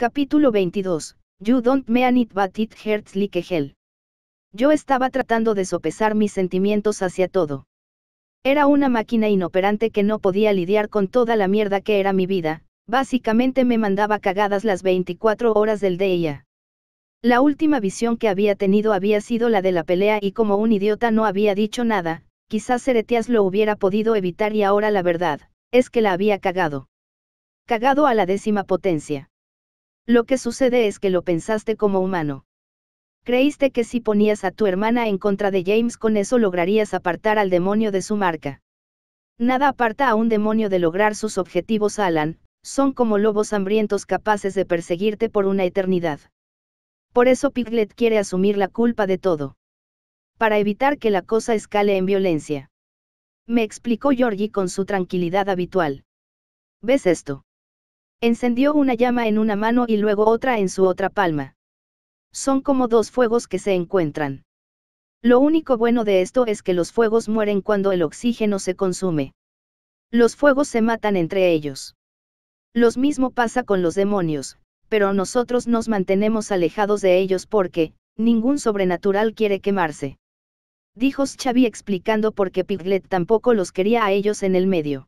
Capítulo 22. You don't mean it but it hurts like hell. Yo estaba tratando de sopesar mis sentimientos hacia todo. Era una máquina inoperante que no podía lidiar con toda la mierda que era mi vida, básicamente me mandaba cagadas las 24 horas del día. La última visión que había tenido había sido la de la pelea y como un idiota no había dicho nada, quizás Eretias lo hubiera podido evitar y ahora la verdad, es que la había cagado. Cagado a la décima potencia. Lo que sucede es que lo pensaste como humano. Creíste que si ponías a tu hermana en contra de James con eso lograrías apartar al demonio de su marca. Nada aparta a un demonio de lograr sus objetivos, Alan, son como lobos hambrientos capaces de perseguirte por una eternidad. Por eso Piglet quiere asumir la culpa de todo. Para evitar que la cosa escale en violencia. Me explicó Georgie con su tranquilidad habitual. ¿Ves esto? Encendió una llama en una mano y luego otra en su otra palma. Son como dos fuegos que se encuentran. Lo único bueno de esto es que los fuegos mueren cuando el oxígeno se consume. Los fuegos se matan entre ellos. Lo mismo pasa con los demonios, pero nosotros nos mantenemos alejados de ellos porque, ningún sobrenatural quiere quemarse. Dijo Xavi explicando por qué Piglet tampoco los quería a ellos en el medio.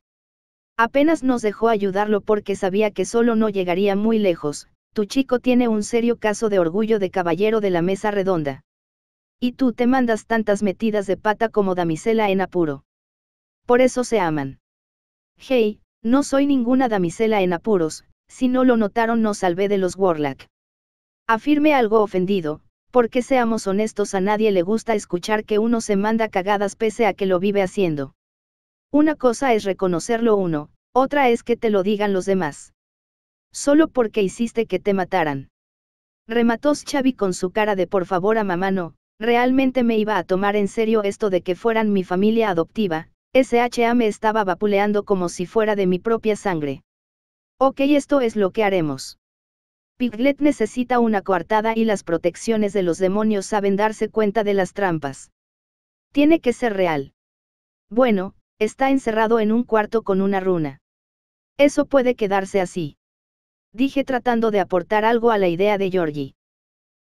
Apenas nos dejó ayudarlo porque sabía que solo no llegaría muy lejos, tu chico tiene un serio caso de orgullo de caballero de la mesa redonda. Y tú te mandas tantas metidas de pata como damisela en apuro. Por eso se aman. Hey, no soy ninguna damisela en apuros, si no lo notaron no salvé de los Warlock. Afirme algo ofendido, porque seamos honestos a nadie le gusta escuchar que uno se manda cagadas pese a que lo vive haciendo. Una cosa es reconocerlo uno, otra es que te lo digan los demás. Solo porque hiciste que te mataran. Remató Xavi con su cara de por favor a mamá no, realmente me iba a tomar en serio esto de que fueran mi familia adoptiva, SHA me estaba vapuleando como si fuera de mi propia sangre. Ok, esto es lo que haremos. Piglet necesita una coartada y las protecciones de los demonios saben darse cuenta de las trampas. Tiene que ser real. Bueno, Está encerrado en un cuarto con una runa. Eso puede quedarse así. Dije tratando de aportar algo a la idea de Georgie.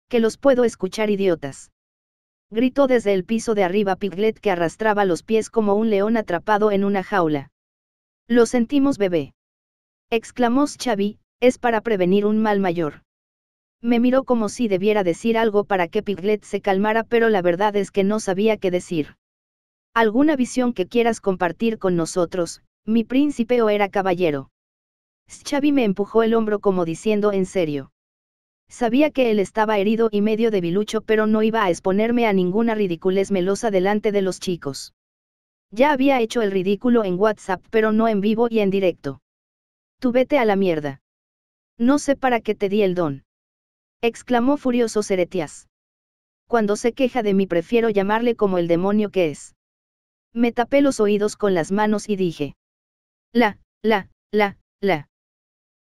Que los puedo escuchar idiotas. Gritó desde el piso de arriba Piglet que arrastraba los pies como un león atrapado en una jaula. Lo sentimos bebé. Exclamó Xavi, es para prevenir un mal mayor. Me miró como si debiera decir algo para que Piglet se calmara pero la verdad es que no sabía qué decir. ¿Alguna visión que quieras compartir con nosotros, mi príncipe o era caballero? Xavi me empujó el hombro como diciendo en serio. Sabía que él estaba herido y medio debilucho pero no iba a exponerme a ninguna ridiculez melosa delante de los chicos. Ya había hecho el ridículo en WhatsApp pero no en vivo y en directo. Tú vete a la mierda. No sé para qué te di el don. Exclamó furioso Ceretias. Cuando se queja de mí prefiero llamarle como el demonio que es. Me tapé los oídos con las manos y dije. La, la, la, la.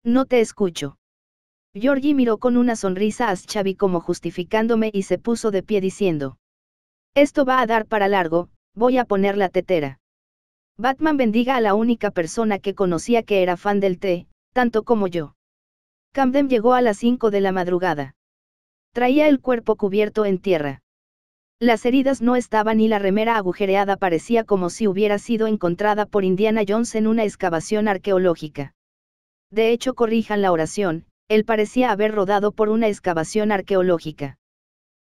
No te escucho. Georgie miró con una sonrisa a Xavi como justificándome y se puso de pie diciendo. Esto va a dar para largo, voy a poner la tetera. Batman bendiga a la única persona que conocía que era fan del té, tanto como yo. Camden llegó a las 5 de la madrugada. Traía el cuerpo cubierto en tierra. Las heridas no estaban y la remera agujereada parecía como si hubiera sido encontrada por Indiana Jones en una excavación arqueológica. De hecho, corrijan la oración, él parecía haber rodado por una excavación arqueológica.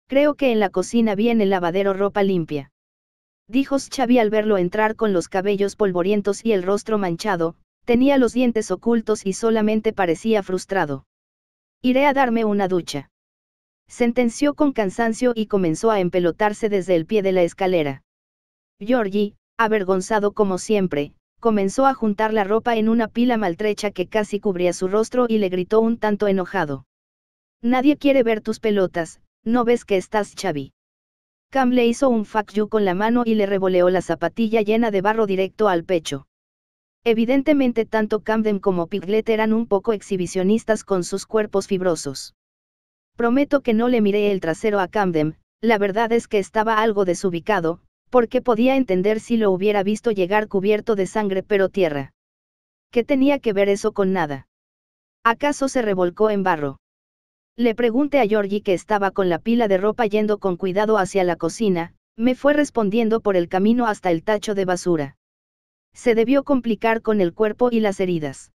Creo que en la cocina vi en el lavadero ropa limpia. Dijo Xavi al verlo entrar con los cabellos polvorientos y el rostro manchado, tenía los dientes ocultos y solamente parecía frustrado. Iré a darme una ducha sentenció con cansancio y comenzó a empelotarse desde el pie de la escalera. Georgie, avergonzado como siempre, comenzó a juntar la ropa en una pila maltrecha que casi cubría su rostro y le gritó un tanto enojado. Nadie quiere ver tus pelotas, ¿no ves que estás chavi? Cam le hizo un fuck you con la mano y le revoleó la zapatilla llena de barro directo al pecho. Evidentemente tanto Camden como Piglet eran un poco exhibicionistas con sus cuerpos fibrosos. Prometo que no le miré el trasero a Camden, la verdad es que estaba algo desubicado, porque podía entender si lo hubiera visto llegar cubierto de sangre pero tierra. ¿Qué tenía que ver eso con nada? ¿Acaso se revolcó en barro? Le pregunté a Georgie que estaba con la pila de ropa yendo con cuidado hacia la cocina, me fue respondiendo por el camino hasta el tacho de basura. Se debió complicar con el cuerpo y las heridas.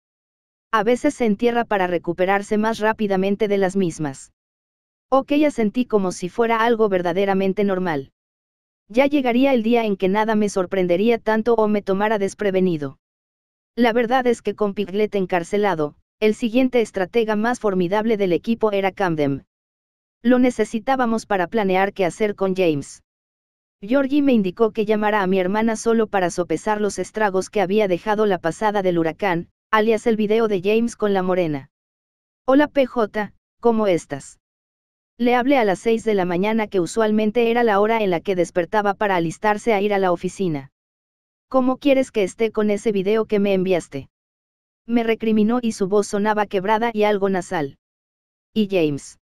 A veces se entierra para recuperarse más rápidamente de las mismas que ya sentí como si fuera algo verdaderamente normal. Ya llegaría el día en que nada me sorprendería tanto o me tomara desprevenido. La verdad es que con Piglet encarcelado, el siguiente estratega más formidable del equipo era Camden. Lo necesitábamos para planear qué hacer con James. Georgie me indicó que llamara a mi hermana solo para sopesar los estragos que había dejado la pasada del huracán, alias el video de James con la morena. Hola PJ, ¿cómo estás? Le hablé a las 6 de la mañana que usualmente era la hora en la que despertaba para alistarse a ir a la oficina. ¿Cómo quieres que esté con ese video que me enviaste? Me recriminó y su voz sonaba quebrada y algo nasal. ¿Y James?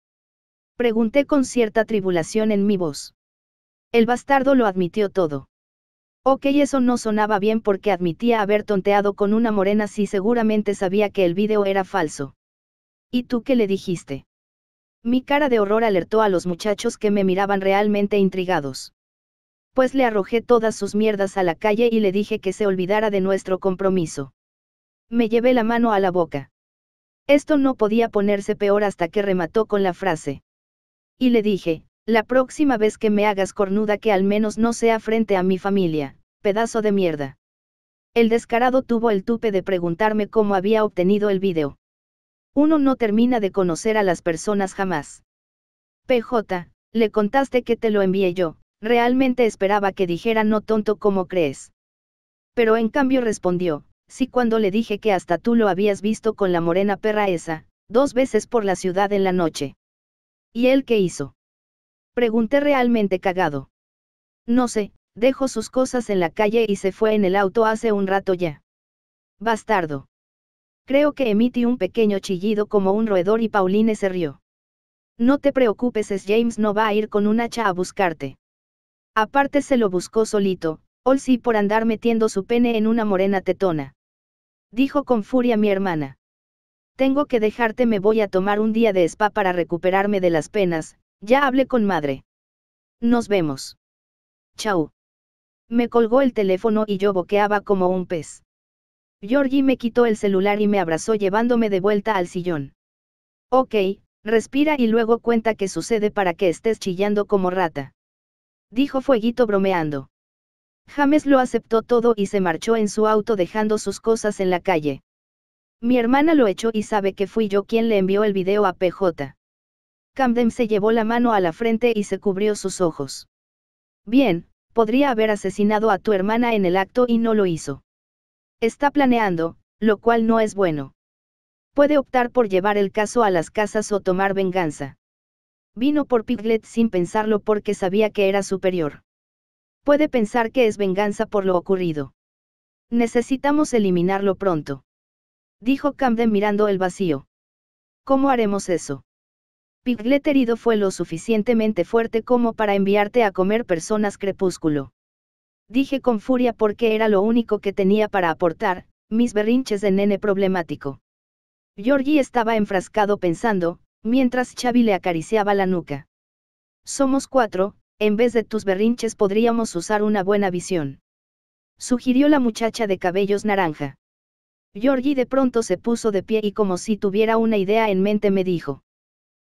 Pregunté con cierta tribulación en mi voz. El bastardo lo admitió todo. Ok, eso no sonaba bien porque admitía haber tonteado con una morena si seguramente sabía que el video era falso. ¿Y tú qué le dijiste? Mi cara de horror alertó a los muchachos que me miraban realmente intrigados. Pues le arrojé todas sus mierdas a la calle y le dije que se olvidara de nuestro compromiso. Me llevé la mano a la boca. Esto no podía ponerse peor hasta que remató con la frase. Y le dije, la próxima vez que me hagas cornuda que al menos no sea frente a mi familia, pedazo de mierda. El descarado tuvo el tupe de preguntarme cómo había obtenido el vídeo. Uno no termina de conocer a las personas jamás. PJ, le contaste que te lo envié yo, realmente esperaba que dijera no tonto como crees. Pero en cambio respondió, sí cuando le dije que hasta tú lo habías visto con la morena perra esa, dos veces por la ciudad en la noche. ¿Y él qué hizo? Pregunté realmente cagado. No sé, dejó sus cosas en la calle y se fue en el auto hace un rato ya. Bastardo. Creo que emití un pequeño chillido como un roedor y Pauline se rió. No te preocupes, es James no va a ir con un hacha a buscarte. Aparte se lo buscó solito, Olsi por andar metiendo su pene en una morena tetona. Dijo con furia mi hermana. Tengo que dejarte, me voy a tomar un día de spa para recuperarme de las penas, ya hablé con madre. Nos vemos. Chau. Me colgó el teléfono y yo boqueaba como un pez. Georgie me quitó el celular y me abrazó llevándome de vuelta al sillón. Ok, respira y luego cuenta qué sucede para que estés chillando como rata. Dijo Fueguito bromeando. James lo aceptó todo y se marchó en su auto dejando sus cosas en la calle. Mi hermana lo echó y sabe que fui yo quien le envió el video a PJ. Camden se llevó la mano a la frente y se cubrió sus ojos. Bien, podría haber asesinado a tu hermana en el acto y no lo hizo. Está planeando, lo cual no es bueno. Puede optar por llevar el caso a las casas o tomar venganza. Vino por Piglet sin pensarlo porque sabía que era superior. Puede pensar que es venganza por lo ocurrido. Necesitamos eliminarlo pronto. Dijo Camden mirando el vacío. ¿Cómo haremos eso? Piglet herido fue lo suficientemente fuerte como para enviarte a comer personas crepúsculo. Dije con furia porque era lo único que tenía para aportar, mis berrinches de nene problemático. Georgie estaba enfrascado pensando, mientras Xavi le acariciaba la nuca. Somos cuatro, en vez de tus berrinches podríamos usar una buena visión. Sugirió la muchacha de cabellos naranja. Georgie de pronto se puso de pie y como si tuviera una idea en mente me dijo.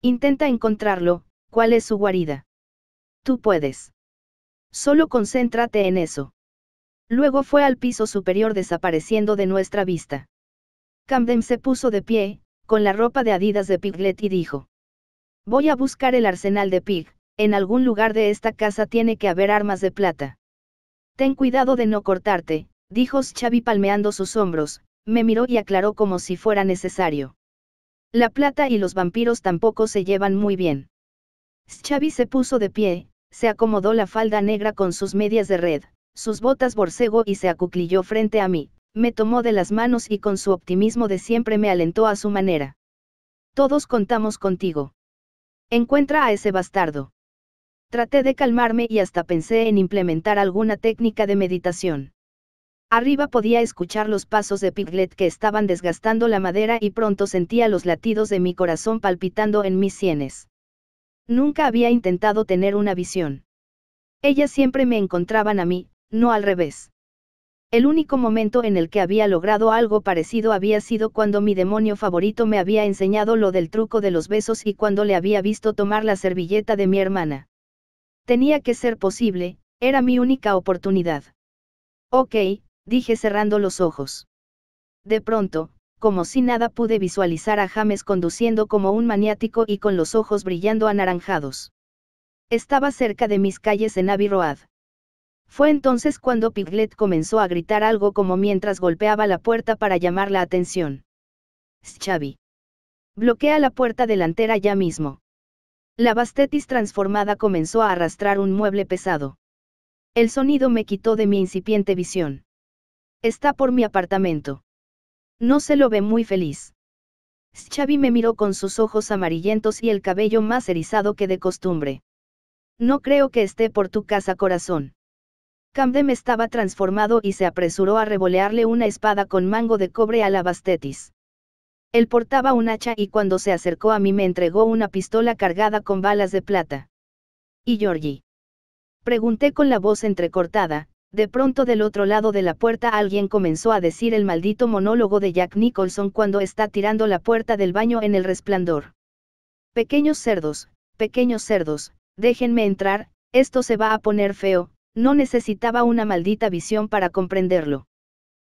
Intenta encontrarlo, ¿cuál es su guarida? Tú puedes. Solo concéntrate en eso. Luego fue al piso superior desapareciendo de nuestra vista. Camden se puso de pie, con la ropa de Adidas de Piglet y dijo. Voy a buscar el arsenal de Pig, en algún lugar de esta casa tiene que haber armas de plata. Ten cuidado de no cortarte, dijo Xavi palmeando sus hombros, me miró y aclaró como si fuera necesario. La plata y los vampiros tampoco se llevan muy bien. Xavi se puso de pie, se acomodó la falda negra con sus medias de red, sus botas borcego y se acuclilló frente a mí, me tomó de las manos y con su optimismo de siempre me alentó a su manera. Todos contamos contigo. Encuentra a ese bastardo. Traté de calmarme y hasta pensé en implementar alguna técnica de meditación. Arriba podía escuchar los pasos de Piglet que estaban desgastando la madera y pronto sentía los latidos de mi corazón palpitando en mis sienes. Nunca había intentado tener una visión. Ellas siempre me encontraban a mí, no al revés. El único momento en el que había logrado algo parecido había sido cuando mi demonio favorito me había enseñado lo del truco de los besos y cuando le había visto tomar la servilleta de mi hermana. Tenía que ser posible, era mi única oportunidad. Ok, dije cerrando los ojos. De pronto, como si nada pude visualizar a James conduciendo como un maniático y con los ojos brillando anaranjados. Estaba cerca de mis calles en Abbey Fue entonces cuando Piglet comenzó a gritar algo como mientras golpeaba la puerta para llamar la atención. Xavi. Bloquea la puerta delantera ya mismo. La bastetis transformada comenzó a arrastrar un mueble pesado. El sonido me quitó de mi incipiente visión. Está por mi apartamento. No se lo ve muy feliz. Xavi me miró con sus ojos amarillentos y el cabello más erizado que de costumbre. No creo que esté por tu casa corazón. Camdem estaba transformado y se apresuró a revolearle una espada con mango de cobre a la Bastetis. Él portaba un hacha y cuando se acercó a mí me entregó una pistola cargada con balas de plata. ¿Y Georgie? Pregunté con la voz entrecortada, de pronto del otro lado de la puerta alguien comenzó a decir el maldito monólogo de Jack Nicholson cuando está tirando la puerta del baño en el resplandor. Pequeños cerdos, pequeños cerdos, déjenme entrar, esto se va a poner feo, no necesitaba una maldita visión para comprenderlo.